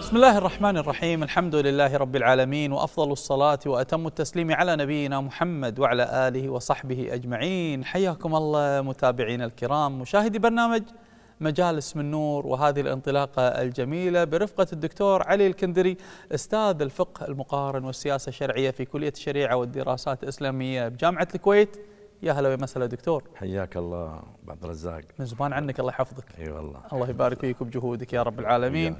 بسم الله الرحمن الرحيم الحمد لله رب العالمين وأفضل الصلاة وأتم التسليم على نبينا محمد وعلى آله وصحبه أجمعين حياكم الله متابعين الكرام مشاهدي برنامج مجالس من نور وهذه الانطلاقة الجميلة برفقة الدكتور علي الكندري استاذ الفقه المقارن والسياسة الشرعية في كلية الشريعة والدراسات الإسلامية بجامعة الكويت يا هلا ويا مسهلا دكتور حياك الله عبد الرزاق من زمان عنك الله يحفظك اي والله الله يبارك فيك وبجهودك يا رب العالمين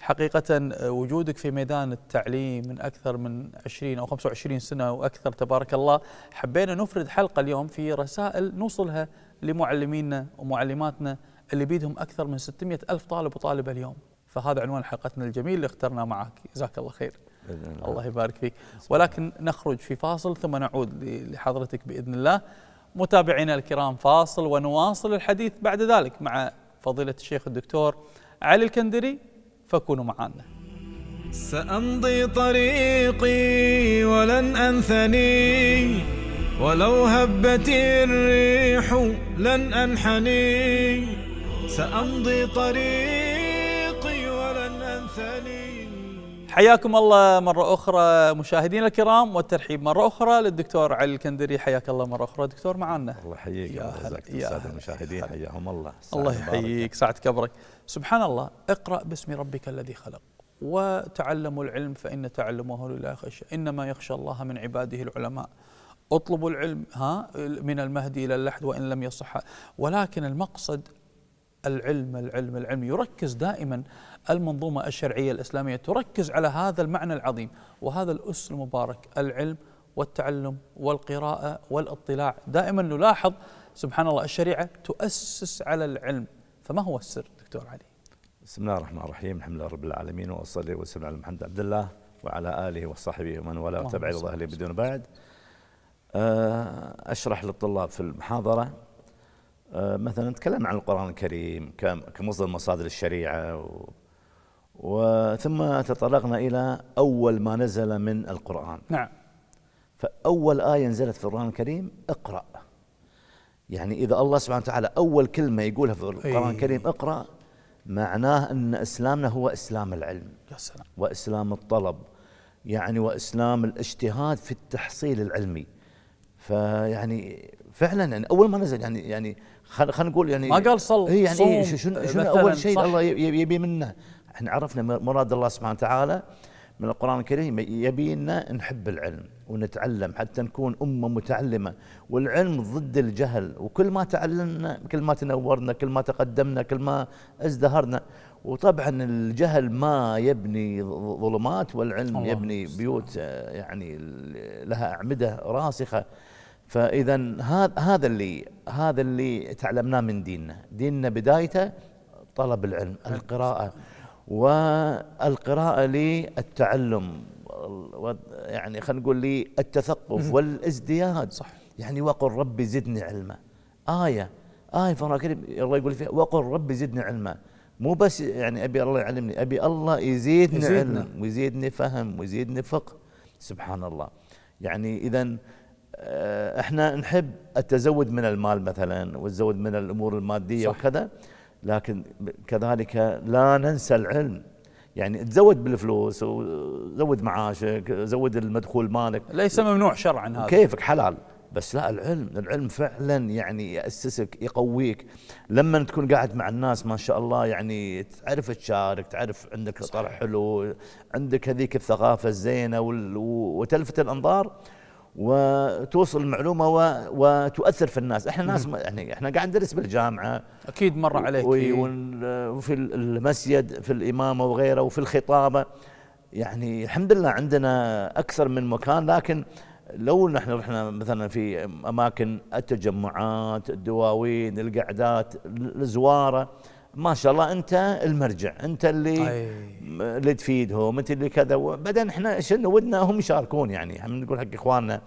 حقيقة آه، وجودك في ميدان التعليم من أكثر من 20 أو 25 سنة وأكثر تبارك الله حبينا نفرد حلقة اليوم في رسائل نوصلها لمعلمينا ومعلماتنا اللي بيدهم أكثر من 600 ألف طالب وطالبة اليوم فهذا عنوان حلقتنا الجميل اللي اخترناه معك جزاك الله خير الله يبارك فيك ولكن نخرج في فاصل ثم نعود لحضرتك باذن الله متابعينا الكرام فاصل ونواصل الحديث بعد ذلك مع فضيله الشيخ الدكتور علي الكندري فكونوا معنا سامضي طريقي ولن انثني ولو هبت الريح لن انحني سامضي طريقي حياكم الله مرة أخرى مشاهدينا الكرام والترحيب مرة أخرى للدكتور علي الكندري حياك الله مرة أخرى دكتور معنا الله يحييك يا يجزاك السادة المشاهدين حياهم الله الله يحييك ساعة كبرك سبحان الله اقرأ باسم ربك الذي خلق وتعلموا العلم فإن تعلمه لله خشى إنما يخشى الله من عباده العلماء اطلبوا العلم ها من المهدي إلى اللحد وإن لم يصح ولكن المقصد العلم العلم العلم يركز دائما المنظومة الشرعية الإسلامية تركز على هذا المعنى العظيم وهذا الأس المبارك العلم والتعلم والقراءة والاطلاع دائما نلاحظ سبحان الله الشريعة تؤسس على العلم فما هو السر دكتور علي بسم الله الرحمن الرحيم الحمد لله رب العالمين وأصلي وسلم على محمد عبد الله وعلى آله وصحبه ومن والاه وتبع الله لي بدون بعد آه، أشرح للطلاب في المحاضرة آه، مثلا نتكلم عن القرآن الكريم كمصدر مصادر الشريعة وثم تطرقنا إلى أول ما نزل من القرآن نعم فأول آية نزلت في القرآن الكريم اقرأ يعني إذا الله سبحانه وتعالى أول كلمة يقولها في القرآن إيه. الكريم اقرأ معناه أن إسلامنا هو إسلام العلم يا سلام. وإسلام الطلب يعني وإسلام الاجتهاد في التحصيل العلمي فيعني فعلا يعني اول ما نزل يعني يعني خلينا نقول يعني ما قال صل إيه يعني صوم يعني شنو, شنو اول شيء الله يبي منه احنا عرفنا مراد الله سبحانه وتعالى من القرآن الكريم يبينا نحب العلم ونتعلم حتى نكون أمة متعلمة والعلم ضد الجهل وكل ما تعلمنا كل ما تنورنا كل ما تقدمنا كل ما ازدهرنا وطبعا الجهل ما يبني ظلمات والعلم يبني بيوت آه، يعني لها أعمدة راسخة فإذا هذا هذا اللي هذا اللي تعلمناه من ديننا ديننا بدايته طلب العلم القراءة والقراءة للتعلم يعني خلينا نقول للتثقف والازدياد صح يعني وقل ربي زدني علما آية آية في القرآن الكريم الله يقول فيها وقل ربي زدني علما مو بس يعني أبي الله يعلمني أبي الله يزيدني, يزيدنا. علم ويزيدني فهم ويزيدني فقه سبحان الله يعني إذا آه، احنا نحب التزود من المال مثلا والزود من الامور الماديه صح. وكذا لكن كذلك لا ننسى العلم يعني تزود بالفلوس وزود معاشك زود المدخول مالك ليس ممنوع شرعا هذا كيفك حلال بس لا العلم العلم فعلا يعني يأسسك يقويك لما تكون قاعد مع الناس ما شاء الله يعني تعرف تشارك تعرف عندك صحيح. طرح حلو عندك هذيك الثقافة الزينة وتلفت الأنظار وتوصل المعلومه وتؤثر في الناس احنا ناس يعني احنا قاعد ندرس بالجامعه اكيد مر عليك وفي المسجد في الامامه وغيره وفي الخطابه يعني الحمد لله عندنا اكثر من مكان لكن لو نحن رحنا مثلا في اماكن التجمعات الدواوين القعدات الزواره ما شاء الله انت المرجع انت اللي أي. اللي تفيدهم انت اللي كذا بعدين احنا شنو ودنا هم يشاركون يعني احنا نقول حق اخواننا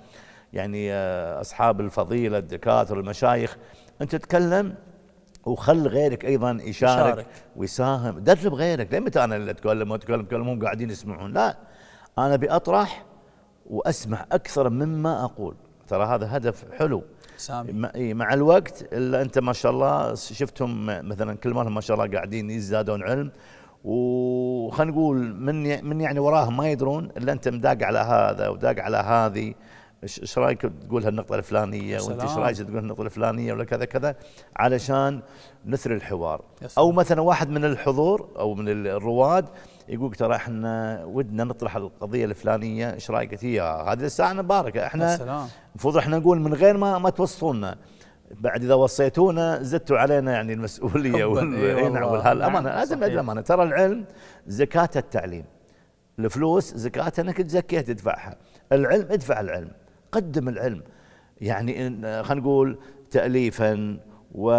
يعني آه، اصحاب الفضيله الدكاتره المشايخ انت تتكلم وخل غيرك ايضا يشارك, يشارك. ويساهم درب غيرك ليه متى انا اللي اتكلم واتكلم اتكلم هم قاعدين يسمعون لا انا بأطرح واسمع اكثر مما اقول ترى هذا هدف حلو سامي. مع الوقت الا انت ما شاء الله شفتهم مثلا كل مالهم ما شاء الله قاعدين يزدادون علم وخلينا نقول من من يعني وراهم ما يدرون الا انت مداق على هذا وداق على هذه ايش رايك تقول هالنقطه الفلانيه وانت ايش رايك تقول النقطه الفلانيه ولا كذا كذا علشان نثري الحوار او مثلا واحد من الحضور او من الرواد يقولك ترى احنا ودنا نطرح القضيه الفلانيه ايش رايك فيها؟ هذه الساعه مباركه احنا المفروض احنا نقول من غير ما ما توصونا بعد اذا وصيتونا زدتوا علينا يعني المسؤوليه وال... إيه نعم والامانه نعم، لازم الامانه ترى العلم زكاه التعليم الفلوس زكاه انك تزكيها تدفعها العلم ادفع العلم قدم العلم يعني خلينا نقول تاليفا و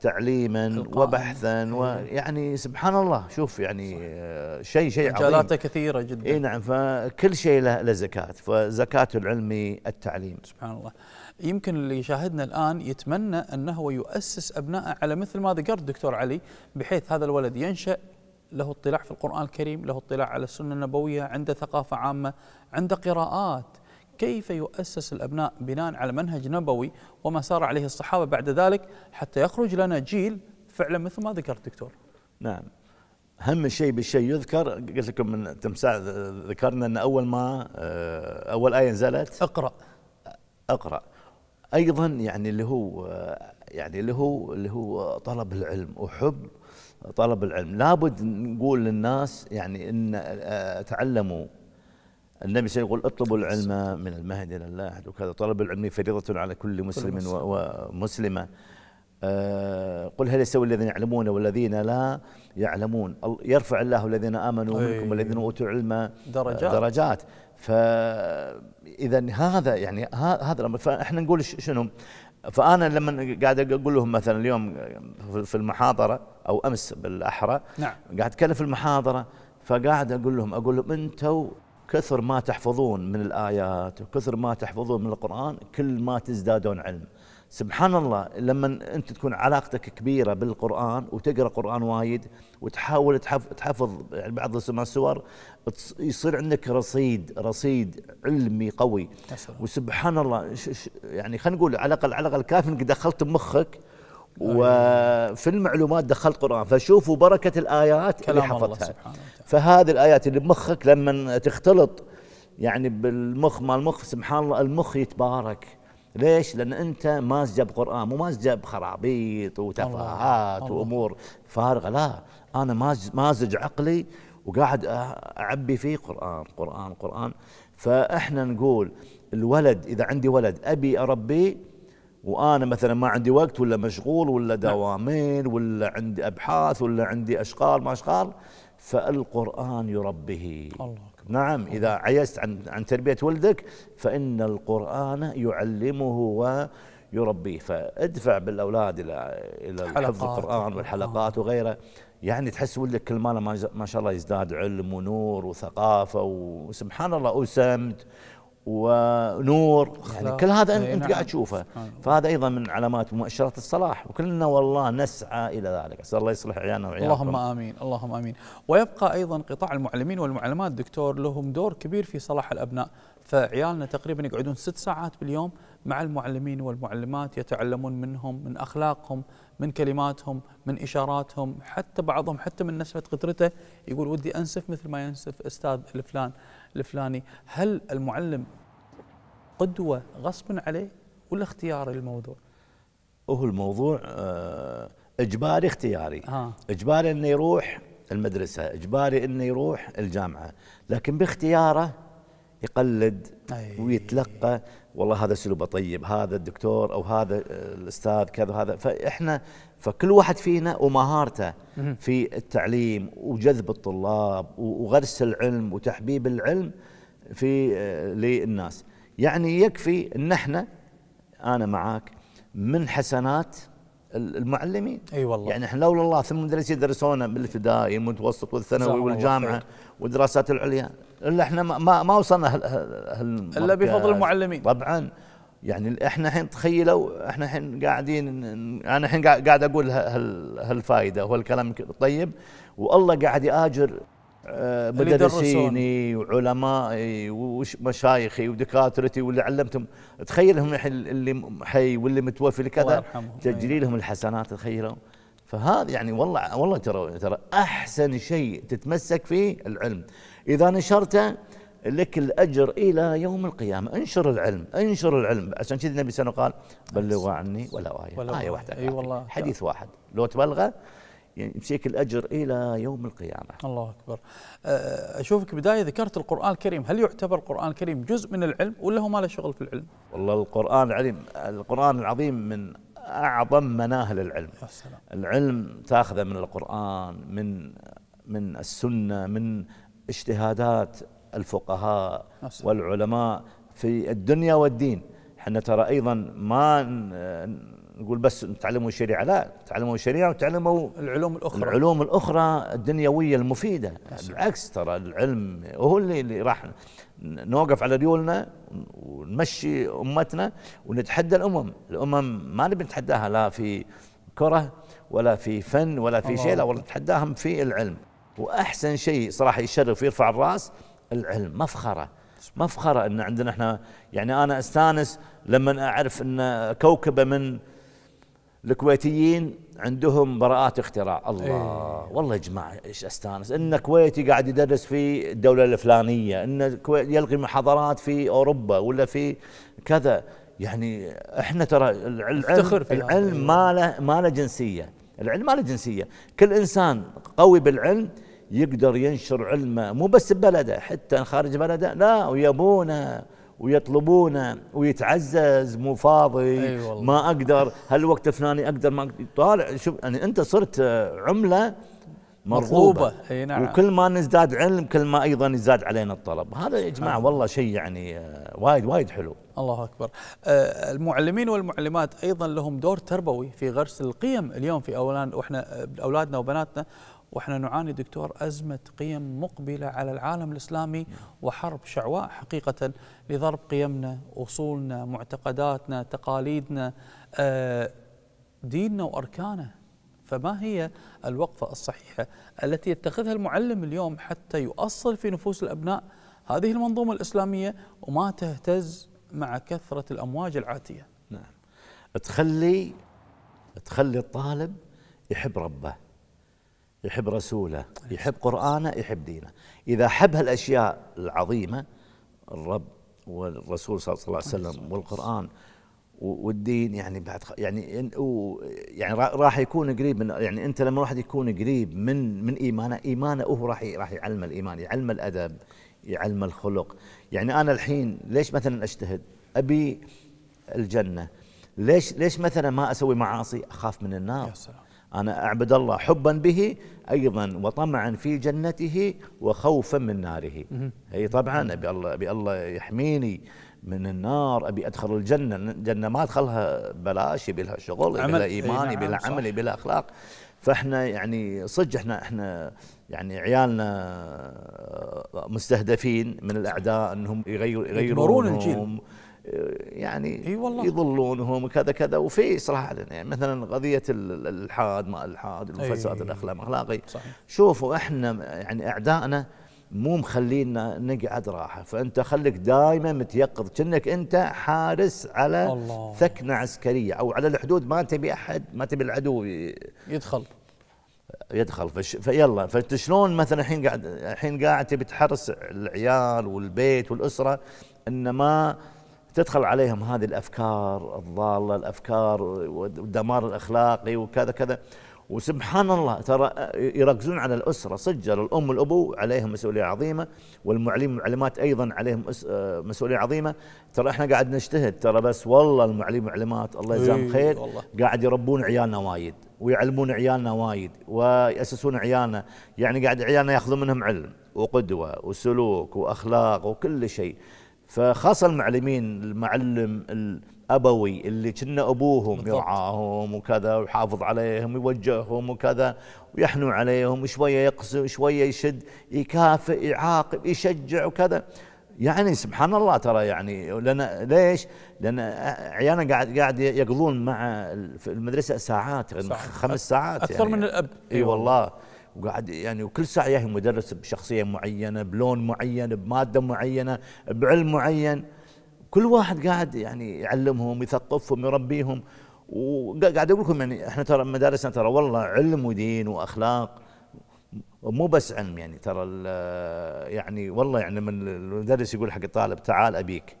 تعليما وبحثا ويعني إيه. سبحان الله شوف يعني آه، شيء شيء عظيم مجالاته كثيره جدا اي نعم فكل شيء له زكاه فزكاه العلم التعليم سبحان الله يمكن اللي يشاهدنا الان يتمنى انه هو يؤسس ابنائه على مثل ما ذكر الدكتور علي بحيث هذا الولد ينشا له اطلاع في القران الكريم له اطلاع على السنه النبويه عنده ثقافه عامه عنده قراءات كيف يؤسس الأبناء بناء على منهج نبوي وما سار عليه الصحابة بعد ذلك حتى يخرج لنا جيل فعلا مثل ما ذكرت دكتور نعم هم شيء بالشيء يذكر قلت لكم من تمساع ذكرنا ان اول ما آه، اول ايه نزلت اقرا اقرا ايضا يعني اللي هو آه، يعني اللي هو اللي هو طلب العلم وحب طلب العلم لابد نقول للناس يعني ان آه، تعلموا النبي صلى الله عليه وسلم يقول اطلبوا العلم من المهد الى الله وكذا طلب العلم فريضه على كل مسلم ومسلمه آه، قل هل يستوي الذين يعلمون والذين لا يعلمون يرفع الله الذين امنوا إيه. منكم والذين اوتوا العلم آه، درجات درجات فاذا هذا يعني هذا الامر فاحنا نقول شنو فانا لما قاعد اقول لهم مثلا اليوم في المحاضره او امس بالاحرى نعم. قاعد اتكلم في المحاضره فقاعد اقول لهم اقول لهم انتم كثر ما تحفظون من الآيات وكثر ما تحفظون من القرآن كل ما تزدادون علم سبحان الله لما أنت تكون علاقتك كبيرة بالقرآن وتقرأ قرآن وايد وتحاول تحفظ يعني بعض السور يصير عندك رصيد رصيد علمي قوي وسبحان الله يعني خلينا نقول على الأقل على الأقل كافي أنك دخلت بمخك أيوة. وفي المعلومات دخلت قرآن فشوفوا بركة الآيات اللي حفظتها فهذه الآيات اللي بمخك لما تختلط يعني بالمخ ما المخ سبحان الله المخ يتبارك ليش؟ لأن أنت مازجة بقرآن مو مازجة بخرابيط وتفاهات وأمور فارغة لا أنا مازج عقلي وقاعد أعبي فيه قرآن قرآن قرآن فإحنا نقول الولد إذا عندي ولد أبي أربيه وانا مثلا ما عندي وقت ولا مشغول ولا نعم. دوامين ولا عندي ابحاث ولا عندي اشغال ما اشغال فالقران يربيه الله نعم إذا عيست عن عن تربية ولدك فإن القرآن يعلمه ويربيه فادفع بالأولاد إلى إلى حفظ القرآن والحلقات آه. وغيره يعني تحس ولدك كل ما ما شاء الله يزداد علم ونور وثقافة وسبحان الله أسمت ونور يعني كل هذا انت نعم. قاعد تشوفه فهذا ايضا من علامات ومؤشرات الصلاح وكلنا والله نسعى الى ذلك اسال الله يصلح عيالنا وعيالكم اللهم امين اللهم امين ويبقى ايضا قطاع المعلمين والمعلمات دكتور لهم دور كبير في صلاح الابناء فعيالنا تقريبا يقعدون ست ساعات باليوم مع المعلمين والمعلمات يتعلمون منهم من اخلاقهم من كلماتهم من اشاراتهم حتى بعضهم حتى من نسبه قدرته يقول ودي انسف مثل ما ينسف استاذ الفلان الفلاني هل المعلم قدوة غصبا عليه ولا اختياري الموضوع هو الموضوع آه، اجباري اختياري آه. اجباري انه يروح المدرسه اجباري انه يروح الجامعه لكن باختياره يقلد أي. ويتلقى والله هذا اسلوبه طيب هذا الدكتور او هذا الاستاذ كذا هذا فاحنا فكل واحد فينا ومهارته في التعليم وجذب الطلاب وغرس العلم وتحبيب العلم في آه، للناس يعني يكفي ان احنا انا معاك من حسنات المعلمين اي أيوة والله يعني احنا لولا الله ثم المدرسين يدرسونا بالابتدائي والمتوسط والثانوي والجامعه والدراسات العليا الا احنا ما ما وصلنا الا بفضل المعلمين طبعا يعني احنا الحين تخيلوا احنا الحين قاعدين انا الحين قاعد اقول هالفائده وهالكلام الطيب والله قاعد ياجر آه، مدرسيني وعلمائي ومشايخي ودكاترتي واللي علمتهم تخيلهم الحين اللي حي واللي متوفي لكذا أيوة. تجري لهم الحسنات تخيلهم فهذا يعني والله والله ترى ترى احسن شيء تتمسك فيه العلم اذا نشرته لك الاجر الى يوم القيامه انشر العلم انشر العلم عشان كذا النبي صلى الله عليه وسلم قال بلغوا عني ولا ايه ولا ايه, آية. واحده اي والله حديث واحد لو تبلغه يعني يمسيك الأجر إلى يوم القيامة الله أكبر أه، أشوفك بداية ذكرت القرآن الكريم هل يعتبر القرآن الكريم جزء من العلم ولا هو ما له شغل في العلم والله القرآن العليم القرآن العظيم من أعظم مناهل العلم يا سلام. العلم تأخذه من القرآن من من السنة من اجتهادات الفقهاء والعلماء في الدنيا والدين احنا ترى أيضا ما نقول بس تعلموا الشريعه لا تعلموا الشريعه وتعلموا العلوم الاخرى العلوم الاخرى الدنيويه المفيده بالعكس ترى العلم هو اللي, اللي راح نوقف على ريولنا ونمشي امتنا ونتحدى الامم الامم ما نبي نتحداها لا في كره ولا في فن ولا في شيء لا والله نتحداهم في العلم واحسن شيء صراحه يشرف ويرفع الراس العلم مفخره مفخره ان عندنا احنا يعني انا استانس لما اعرف ان كوكبه من الكويتيين عندهم براءات اختراع إيه. الله أيه. والله يا جماعه ايش استانس ان كويتي قاعد يدرس في الدوله الفلانيه ان يلقي محاضرات في اوروبا ولا في كذا يعني احنا ترى العلم افتخر في العلم إيه. ما له ما له جنسيه العلم ما له جنسيه كل انسان قوي بالعلم يقدر ينشر علمه مو بس ببلده حتى خارج بلده لا ويبونه ويطلبونه ويتعزز مو فاضي أيوة ما اقدر هالوقت الفلاني اقدر ما أقدر طالع شوف يعني انت صرت عمله مرغوبة اي نعم وكل ما نزداد علم كل ما ايضا يزداد علينا الطلب هذا يا جماعه آه. والله شيء يعني آه، وايد وايد حلو الله اكبر آه، المعلمين والمعلمات ايضا لهم دور تربوي في غرس القيم اليوم في اولان واحنا اولادنا وبناتنا واحنا نعاني دكتور ازمه قيم مقبله على العالم الاسلامي وحرب شعواء حقيقه لضرب قيمنا، اصولنا، معتقداتنا، تقاليدنا، آه، ديننا واركانه. فما هي الوقفه الصحيحه التي يتخذها المعلم اليوم حتى يؤصل في نفوس الابناء هذه المنظومه الاسلاميه وما تهتز مع كثره الامواج العاتيه. نعم. تخلي تخلي الطالب يحب ربه يحب رسوله يحب قرآنه يحب دينه إذا حب هالأشياء العظيمة الرب والرسول صلى الله عليه وسلم والقرآن والدين يعني بعد يعني يعني راح يكون قريب من يعني انت لما الواحد يكون قريب من من ايمانه ايمانه هو راح راح يعلم الايمان يعلم الادب يعلم الخلق يعني انا الحين ليش مثلا اجتهد ابي الجنه ليش ليش مثلا ما اسوي معاصي اخاف من النار يا سلام. أنا أعبد الله حبا به أيضا وطمعا في جنته وخوفا من ناره أي طبعا أبي الله, أبي الله يحميني من النار ابي ادخل الجنه الجنه ما ادخلها بلاش يبي لها شغل يبي لها ايمان يبي لها عمل يبي نعم، لها اخلاق فاحنا يعني صدق احنا احنا يعني عيالنا آه، مستهدفين من الاعداء انهم يغيرون يغيرون الجيل يعني اي والله يضلونهم وكذا كذا وفي اصلاح يعني مثلا قضيه الالحاد ما الحاد الفساد الاخلاق الاخلاقي صحيح. شوفوا احنا يعني اعدائنا مو مخلينا نقعد راحه فانت خليك دائما متيقظ كأنك انت حارس على الله. ثكنه عسكريه او على الحدود ما تبي احد ما تبي العدو يدخل يدخل فش فيلا فانت شلون مثلا الحين قاعد الحين قاعد تبي تحرس العيال والبيت والاسره ان ما تدخل عليهم هذه الافكار الضاله الافكار والدمار الاخلاقي وكذا كذا وسبحان الله ترى يركزون على الاسره صدق الام والابو عليهم مسؤوليه عظيمه والمعلم والمعلمات ايضا عليهم آه، مسؤوليه عظيمه ترى احنا قاعد نجتهد ترى بس والله المعلم والمعلمات الله يجزاهم خير قاعد يربون عيالنا وايد ويعلمون عيالنا وايد وياسسون عيالنا يعني قاعد عيالنا ياخذون منهم علم وقدوه وسلوك واخلاق وكل شيء فخاصه المعلمين المعلم الابوي اللي كنا ابوهم يرعاهم وكذا ويحافظ عليهم يوجههم وكذا ويحنو عليهم وشويه يقسو شويه يشد يكافئ يعاقب يشجع وكذا يعني سبحان الله ترى يعني لنا ليش؟ لان عيالنا قاعد قاعد يقضون مع في المدرسه يعني ساعات, خمس ساعات اكثر يعني من الاب اي والله وقاعد يعني وكل ساعه ياهي مدرس بشخصيه معينه بلون معين بماده معينه بعلم معين كل واحد قاعد يعني يعلمهم يثقفهم يربيهم وقاعد اقول لكم يعني احنا ترى مدارسنا ترى والله علم ودين واخلاق مو بس علم يعني ترى يعني والله يعني من المدرس يقول حق الطالب تعال ابيك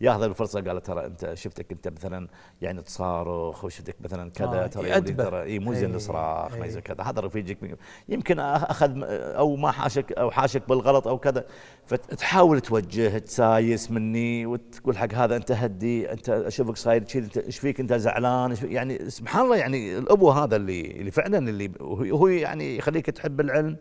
ياخذ الفرصه قال ترى انت شفتك انت مثلا يعني تصارخ وشفتك مثلا كذا آه ترى إيه، ترى اي مو زين إيه، الصراخ ما إيه. زين كذا هذا رفيجك يمكن اخذ او ما حاشك او حاشك بالغلط او كذا فتحاول توجه تسايس مني وتقول حق هذا انت هدي انت اشوفك صاير كذي ايش فيك انت زعلان يعني سبحان الله يعني الابو هذا اللي اللي فعلا اللي هو يعني يخليك تحب العلم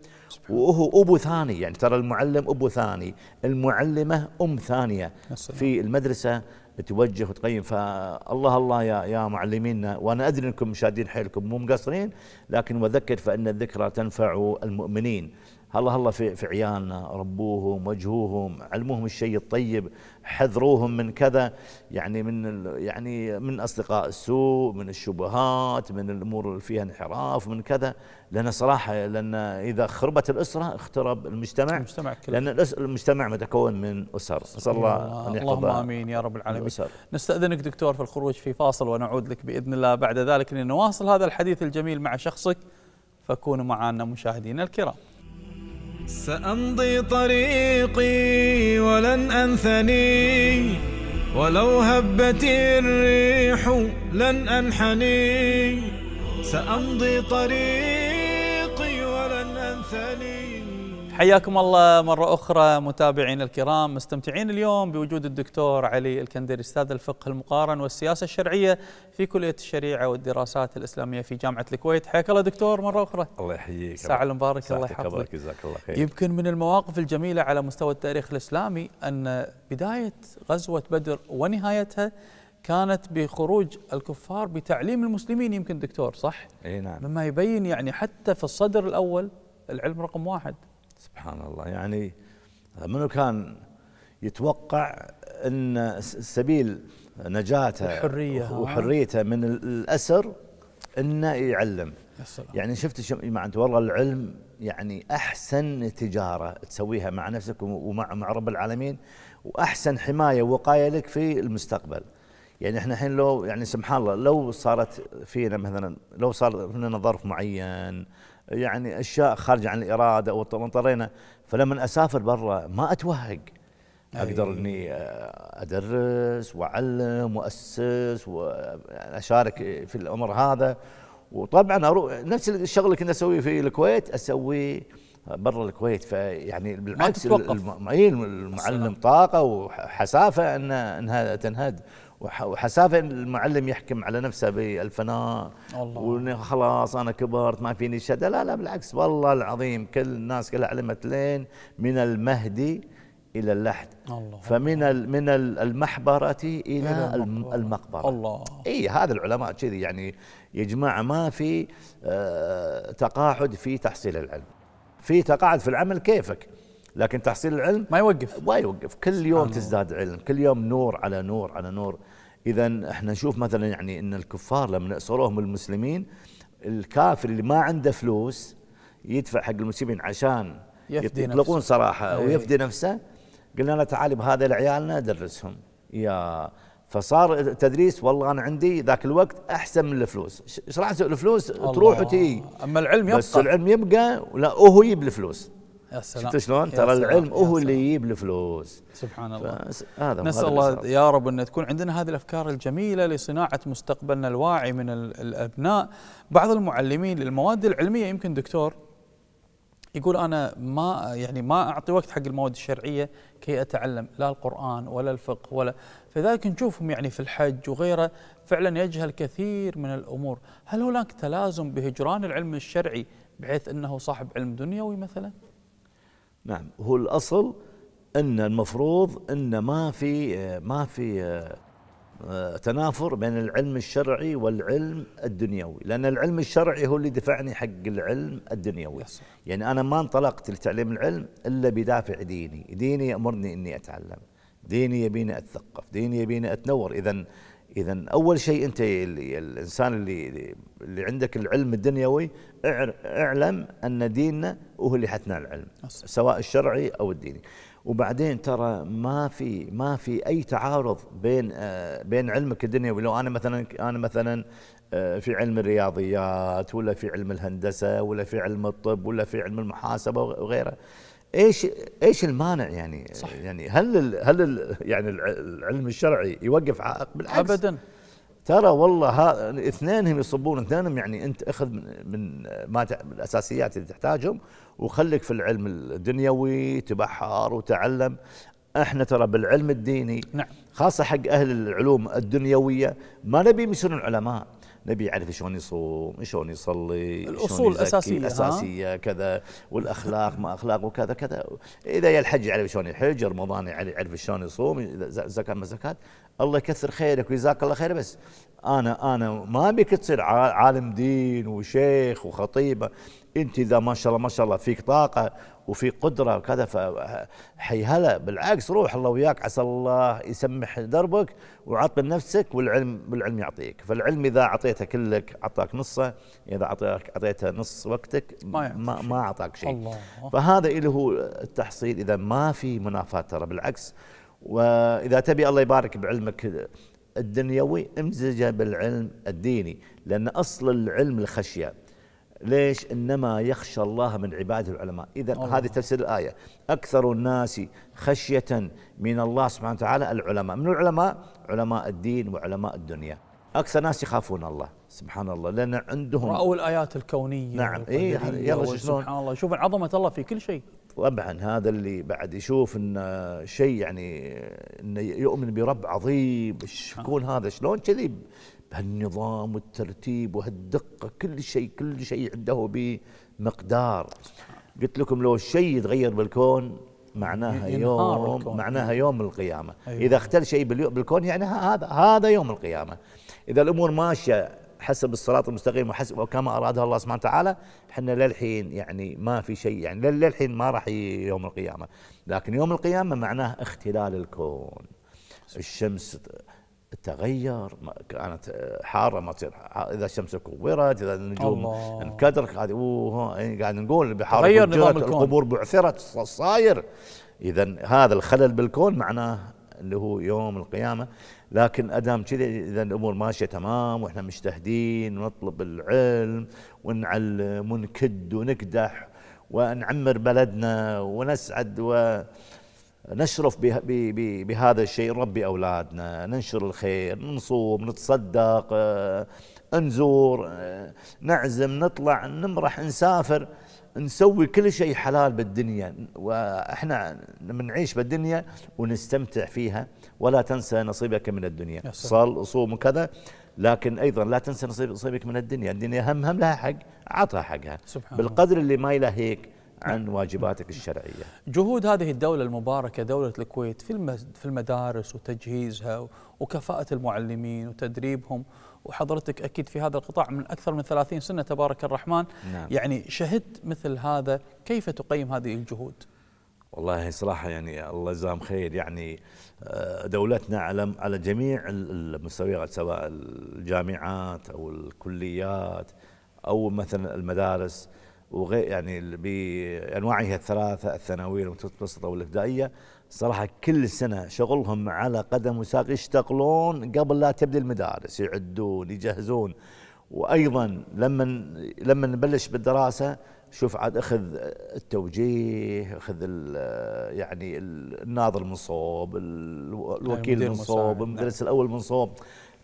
وهو ابو ثاني يعني ترى المعلم ابو ثاني المعلمه ام ثانيه في المدرسه توجه وتقيم فالله الله يا يا معلمينا وانا ادري انكم شادين حيلكم مو مقصرين لكن وذكر فان الذكرى تنفع المؤمنين هلا هلا في, في عيالنا ربوهم وجهوهم علموهم الشيء الطيب حذروهم من كذا يعني من يعني من اصدقاء السوء من الشبهات من الامور اللي فيها انحراف من كذا لان صراحه لان اذا خربت الاسره اخترب المجتمع المجتمع كله. لان المجتمع متكون من اسر نسال الله ان اللهم امين يا رب العالمين الأسر. نستاذنك دكتور في الخروج في فاصل ونعود لك باذن الله بعد ذلك لنواصل هذا الحديث الجميل مع شخصك فكونوا معنا مشاهدينا الكرام سأمضي طريقي ولن أنثني ولو هبت الريح لن أنحني سأمضي طريقي حياكم الله مرة أخرى متابعين الكرام مستمتعين اليوم بوجود الدكتور علي الكندري أستاذ الفقه المقارن والسياسة الشرعية في كلية الشريعة والدراسات الإسلامية في جامعة الكويت حياك الله دكتور مرة أخرى الله يحييك ساعة المباركة الله يحفظك جزاك الله خير يمكن من المواقف الجميلة على مستوى التاريخ الإسلامي أن بداية غزوة بدر ونهايتها كانت بخروج الكفار بتعليم المسلمين يمكن دكتور صح؟ اي نعم مما يبين يعني حتى في الصدر الأول العلم رقم واحد سبحان الله يعني منو كان يتوقع ان سبيل نجاته وحرية وحريته من الاسر انه يعلم يعني شفت انت والله العلم يعني احسن تجاره تسويها مع نفسك ومع مع رب العالمين واحسن حمايه ووقايه لك في المستقبل. يعني احنا الحين لو يعني سبحان الله لو صارت فينا مثلا لو صار لنا ظرف معين يعني اشياء خارجه عن الاراده او اضطرينا فلما اسافر برا ما اتوهق اقدر أيوه. اني آه، ادرس واعلم واسس واشارك يعني في الامر هذا وطبعا أروح نفس الشغل اللي كنا اسويه في الكويت اسويه برا الكويت فيعني بالعكس إيه، المعلم طاقه وحسافه انها انها تنهد وحسافه المعلم يحكم على نفسه بالفناء وانه خلاص انا كبرت ما فيني شده لا لا بالعكس والله العظيم كل الناس كلها علمت لين من المهدي الى اللحد الله فمن الله. من المحبره الى المقبره, المقبرة. الله اي هذا العلماء كذي يعني يا جماعه ما في آه تقاعد في تحصيل العلم في تقاعد في العمل كيفك لكن تحصيل العلم ما يوقف ما يوقف كل يوم تزداد علم كل يوم نور على نور على نور اذا احنا نشوف مثلا يعني ان الكفار لما اسروهم المسلمين الكافر اللي ما عنده فلوس يدفع حق المسلمين عشان يفدي يطلقون نفسه. صراحه ايه. ويفدي نفسه قلنا له تعالي بهذا لعيالنا درسهم يا فصار التدريس والله انا عندي ذاك الوقت احسن من الفلوس ايش راح الفلوس تروح وتجي اما العلم يبقى بس العلم يبقى لا وهو يجيب الفلوس يا سلام شفت شلون؟ ترى العلم هو اللي يجيب الفلوس سبحان الله هذا نسال الله يا رب ان تكون عندنا هذه الافكار الجميله لصناعه مستقبلنا الواعي من الابناء بعض المعلمين للمواد العلميه يمكن دكتور يقول انا ما يعني ما اعطي وقت حق المواد الشرعيه كي اتعلم لا القران ولا الفقه ولا فذلك نشوفهم يعني في الحج وغيره فعلا يجهل كثير من الامور، هل هناك تلازم بهجران العلم الشرعي بحيث انه صاحب علم دنيوي مثلا؟ نعم هو الاصل ان المفروض ان ما في ما في آه، تنافر بين العلم الشرعي والعلم الدنيوي لأن العلم الشرعي هو اللي دفعني حق العلم الدنيوي يصح. يعني أنا ما انطلقت لتعليم العلم إلا بدافع ديني ديني يأمرني أني أتعلم ديني يبيني أتثقف ديني يبيني أتنور إذا اذا اول شيء انت الانسان اللي اللي عندك العلم الدنيوي اعلم ان ديننا هو اللي حثنا العلم أصلاً. سواء الشرعي او الديني وبعدين ترى ما في ما في اي تعارض بين آه بين علمك الدنيوي لو انا مثلا انا مثلا آه في علم الرياضيات ولا في علم الهندسه ولا في علم الطب ولا في علم المحاسبه وغيره ايش ايش المانع يعني صح. يعني هل الـ هل الـ يعني العلم الشرعي يوقف عائق بالعكس ابدا ترى والله اثنينهم يصبون اثنينهم يعني انت اخذ من ما الاساسيات اللي تحتاجهم وخليك في العلم الدنيوي تبحر وتعلم احنا ترى بالعلم الديني نعم. خاصه حق اهل العلوم الدنيويه ما نبي يصيرون علماء نبي يعرف شلون يصوم شلون يصلي الاصول الاساسيه الاساسيه كذا والاخلاق ما اخلاق وكذا كذا اذا الحج يعرف شلون يحج رمضان يعرف شلون يصوم زكاه ما زكاه الله يكثر خيرك وجزاك الله خير بس انا انا ما بك تصير عالم دين وشيخ وخطيبه انت اذا ما شاء الله ما شاء الله فيك طاقه وفي قدره وكذا فحي هلا بالعكس روح الله وياك عسى الله يسمح دربك وعط نفسك والعلم بالعلم يعطيك فالعلم اذا اعطيته كلك اعطاك نصه اذا اعطاك اعطيته نص وقتك ما ما, ما اعطاك شيء الله. فهذا اللي هو التحصيل اذا ما في منافاه ترى بالعكس واذا تبي الله يبارك بعلمك الدنيوي امزجه بالعلم الديني لان اصل العلم الخشيه ليش انما يخشى الله من عباده العلماء اذا هذه تفسير الايه اكثر الناس خشيه من الله سبحانه وتعالى العلماء من العلماء علماء الدين وعلماء الدنيا اكثر ناس يخافون الله سبحان الله لان عندهم راوا الايات الكونيه نعم اي يلا سبحان الله شوف عظمه الله في كل شيء طبعا هذا اللي بعد يشوف ان شيء يعني انه يؤمن برب عظيم ايش آه. يكون هذا شلون كذي بهالنظام والترتيب وهالدقه كل شيء كل شيء عنده بمقدار قلت لكم لو الشيء يتغير بالكون معناها يوم معناها يوم القيامه أيوة. اذا اختل شيء بالكون يعني هذا هذا يوم القيامه اذا الامور ماشيه حسب الصراط المستقيم وحسب وكما ارادها الله سبحانه وتعالى احنا للحين يعني ما في شيء يعني للحين ما راح يوم القيامه لكن يوم القيامه معناه اختلال الكون الشمس تغير كانت حاره ما تصير اذا الشمس كورت اذا النجوم انكدرت هذه إيه، قاعد نقول بحاره تغير نظام الكون القبور بعثرت صاير اذا هذا الخلل بالكون معناه اللي هو يوم القيامه لكن ادام كذي اذا الامور ماشيه تمام واحنا مجتهدين ونطلب العلم ونعلم ونكد ونكدح ونعمر بلدنا ونسعد و نشرف بهذا الشيء نربي اولادنا ننشر الخير نصوم نتصدق آه، نزور آه، نعزم نطلع نمرح نسافر نسوي كل شيء حلال بالدنيا واحنا بنعيش بالدنيا ونستمتع فيها ولا تنسى نصيبك من الدنيا صل صوم وكذا لكن ايضا لا تنسى نصيب نصيبك من الدنيا الدنيا هم هم لها حق عطها حقها سبحان بالقدر اللي ما يلهيك عن واجباتك الشرعيه جهود هذه الدوله المباركه دوله الكويت في في المدارس وتجهيزها وكفاءه المعلمين وتدريبهم وحضرتك اكيد في هذا القطاع من اكثر من 30 سنه تبارك الرحمن نعم. يعني شهدت مثل هذا كيف تقيم هذه الجهود؟ والله صراحه يعني الله يجزاهم خير يعني آه، دولتنا على على جميع المستويات سواء الجامعات او الكليات او مثلا المدارس وغير يعني بانواعها الثلاثه الثانويه المتوسطه والابتدائيه صراحه كل سنه شغلهم على قدم وساق يشتغلون قبل لا تبدا المدارس يعدون يجهزون وايضا لما لما نبلش بالدراسه شوف عاد اخذ التوجيه اخذ الـ يعني الناظر من صوب الوكيل من صوب نعم. المدرس الاول من صوب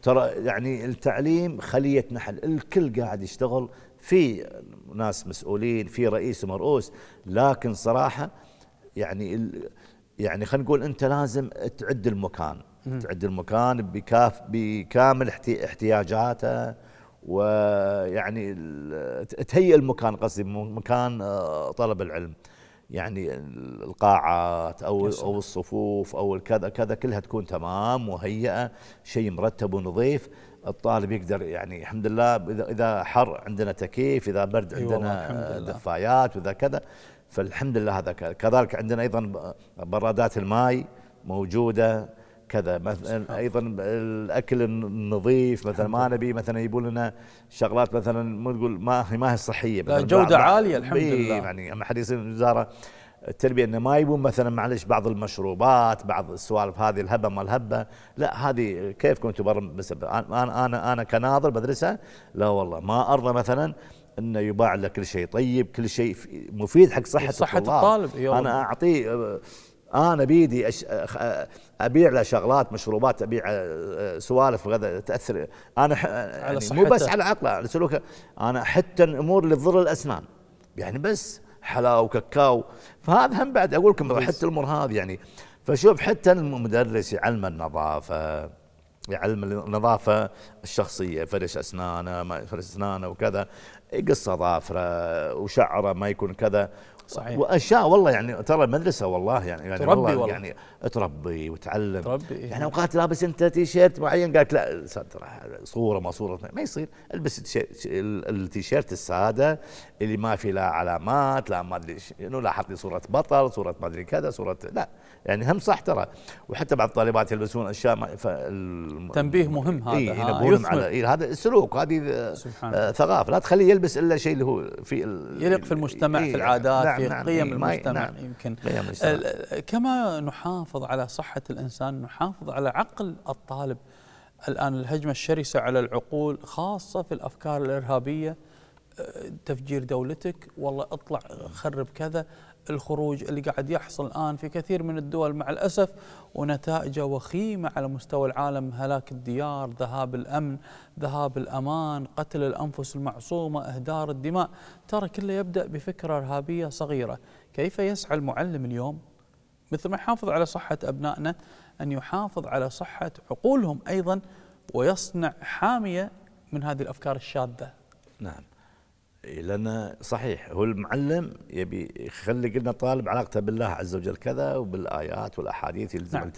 ترى يعني التعليم خليه نحل الكل قاعد يشتغل في ناس مسؤولين في رئيس ومرؤوس لكن صراحه يعني يعني خلينا نقول انت لازم تعد المكان تعد المكان بكاف بكامل احتياجاته ويعني تهيئ المكان قصدي مكان آه، طلب العلم يعني القاعات او او الصفوف او الكذا كذا كلها تكون تمام مهيئه شيء مرتب ونظيف الطالب يقدر يعني الحمد لله اذا حر عندنا تكييف اذا برد أيوة، عندنا دفايات واذا كذا فالحمد لله هذا كذلك عندنا ايضا برادات الماي موجوده كذا مثلا ايضا الاكل النظيف مثلا ما نبي مثلا يبون لنا شغلات مثلا ما تقول ما هي ما هي صحيه جوده عاليه الحمد إيه، لله يعني ما حد يصير الوزاره التربيه انه ما يبون مثلا معلش بعض المشروبات بعض السوالف هذه الهبه ما الهبه لا هذه كيفكم كنت برا انا انا انا كناظر بدرسه لا والله ما ارضى مثلا انه يباع له كل شيء طيب كل شيء مفيد حق صحه, صحة الطالب, الطالب انا اعطيه انا بيدي أش... ابيع له شغلات مشروبات ابيع آه، سوالف غدا تاثر انا ح... يعني مو بس على عقله على سلوكه انا حتى الامور اللي تضر الاسنان يعني بس حلاوه وكاكاو فهذا هم بعد اقول لكم حتى الامور هذه يعني فشوف حتى المدرس يعلم النظافه يعلم النظافه الشخصيه فرش اسنانه ما فرش اسنانه وكذا يقص اظافره وشعره ما يكون كذا صحيح واشياء والله يعني ترى المدرسه والله يعني يعني تربي والله, والله يعني تربي وتعلم تربي إيه. يعني اوقات لابس انت تيشيرت معين قالت لا صوره ما صوره ما يصير البس التيشيرت الساده اللي ما في لا علامات لا ما ادري شنو لا حط لي صوره بطل صوره ما ادري كذا صوره لا يعني هم صح ترى وحتى بعض الطالبات يلبسون اشياء فالم... تنبيه مهم هذا إيه ينبهونهم آه، على إيه هذا السلوك هذه آه ثقافه لا تخليه يلبس الا شيء اللي هو في ال... يليق في المجتمع إيه في العادات نعم في نعم قيم نعم المجتمع نعم يمكن قيم المجتمع. كما نحافظ على صحه الانسان نحافظ على عقل الطالب الان الهجمه الشرسه على العقول خاصه في الافكار الارهابيه آه، تفجير دولتك والله اطلع خرب كذا الخروج اللي قاعد يحصل الآن في كثير من الدول مع الأسف ونتائجه وخيمة على مستوى العالم هلاك الديار ذهاب الأمن ذهاب الأمان قتل الأنفس المعصومة إهدار الدماء ترى كله يبدأ بفكرة إرهابية صغيرة كيف يسعى المعلم اليوم مثل ما يحافظ على صحة أبنائنا أن يحافظ على صحة عقولهم أيضا ويصنع حامية من هذه الأفكار الشاذة نعم لأن صحيح هو المعلم يبي يخلي قلنا طالب علاقته بالله عز وجل كذا وبالآيات والأحاديث يلزم نعم.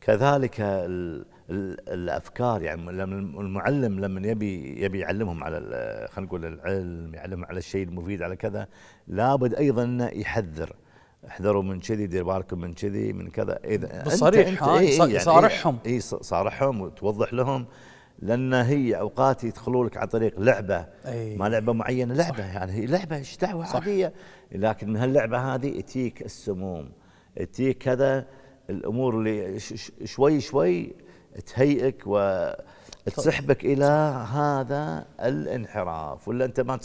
كذلك ال ال الافكار يعني المعلم لما يبي يبي يعلمهم على خلينا نقول العلم يعلمهم على الشيء المفيد على كذا لابد ايضا انه يحذر احذروا من كذي دير بالكم من كذي من كذا اذا بصريح إيه، إيه، يعني صارحهم اي صارحهم وتوضح لهم لان هي اوقات يدخلوا لك عن طريق لعبه أي. ما لعبه معينه لعبه صح. يعني هي لعبه ايش دعوه عاديه لكن من هاللعبه هذه تيك السموم تيك كذا الامور اللي شوي شوي تهيئك و تسحبك الى هذا الانحراف ولا انت ما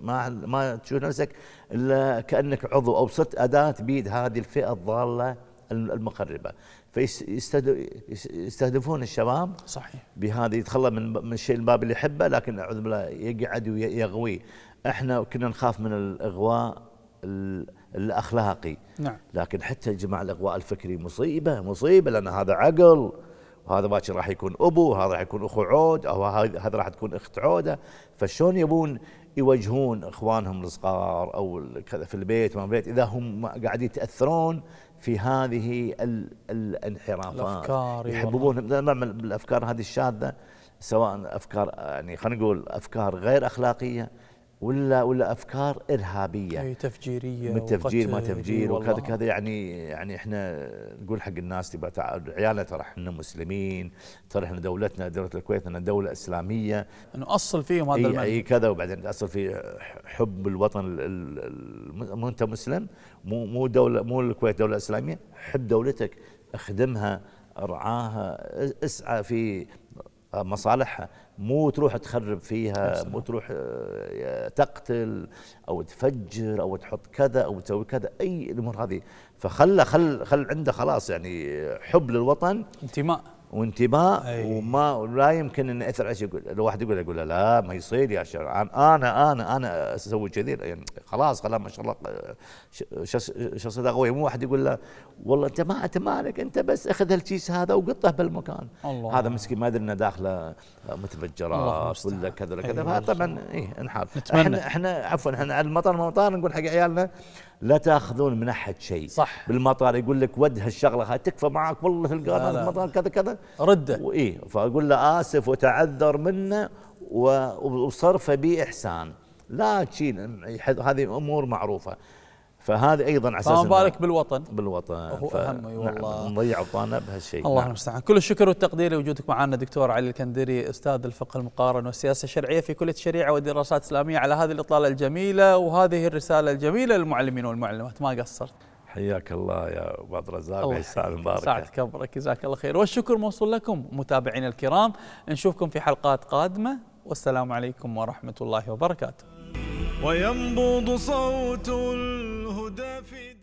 ما ما تشوف نفسك الا كانك عضو او صرت اداه بيد هذه الفئه الضاله المخربه فيستهدفون الشباب صحيح بهذا يتخلى من من الشيء الباب اللي يحبه لكن اعوذ بالله يقعد ويغوي احنا كنا نخاف من الاغواء الاخلاقي نعم لكن حتى جماعه الاغواء الفكري مصيبه مصيبه لان هذا عقل وهذا باكر راح يكون ابو وهذا راح يكون اخو عود او هذا راح تكون اخت عوده فشلون يبون يوجهون اخوانهم الصغار او كذا في البيت ما البيت اذا هم قاعد يتاثرون في هذه الانحرافات يحببون نعمل بالافكار هذه الشاذه سواء افكار يعني خلينا نقول افكار غير اخلاقيه ولا ولا افكار ارهابيه اي تفجيريه من تفجير ما تفجير وكذا كذا يعني يعني احنا نقول حق الناس تبى عيالنا ترى احنا مسلمين ترى احنا دولتنا دوله الكويت انها دوله اسلاميه نؤصل فيهم هذا المنهج اي كذا وبعدين تاصل في حب الوطن مو انت مسلم مو مو دوله مو الكويت دوله اسلاميه حب دولتك اخدمها ارعاها اسعى في مصالحها مو تروح تخرب فيها مو تروح آه، تقتل او تفجر او تحط كذا او تسوي كذا اي الامور هذه فخلى خل خل عنده خلاص يعني حب للوطن انتماء وانتباه أي. وما لا يمكن ان اثر على يقول الواحد يقول اقول لا ما يصير يا شرعان انا انا انا اسوي كذي يعني خلاص خلاص ما شاء الله شخص قوي مو واحد يقول له والله انت ما انت مالك انت بس اخذ الكيس هذا وقطه بالمكان الله هذا مسكين ما ادري انه داخله متفجرات ولا كذا ولا كذا طبعا اي انحاف إيه، احنا احنا عفوا احنا على المطار المطار نقول حق عيالنا لا تاخذون من احد شيء صح بالمطار يقول لك ود هالشغله هاي تكفى معك والله تلقانا المطار كذا كذا رده واي فاقول له اسف وتعذر منه وصرفه باحسان لا تشيل هذه امور معروفه فهذا ايضا على اساس بالك بالوطن بالوطن هو ف... اهم والله نعم نضيع اوطاننا بهالشيء الله نعم. المستعان كل الشكر والتقدير لوجودك معنا دكتور علي الكندري استاذ الفقه المقارن والسياسه الشرعيه في كليه الشريعه والدراسات الاسلاميه على هذه الاطلاله الجميله وهذه الرساله الجميله للمعلمين والمعلمات ما قصرت حياك الله يا ابو عبد الرزاق الساعه المباركه ساعتك جزاك الله خير والشكر موصول لكم متابعينا الكرام نشوفكم في حلقات قادمه والسلام عليكم ورحمه الله وبركاته وينبض صوت الهدى في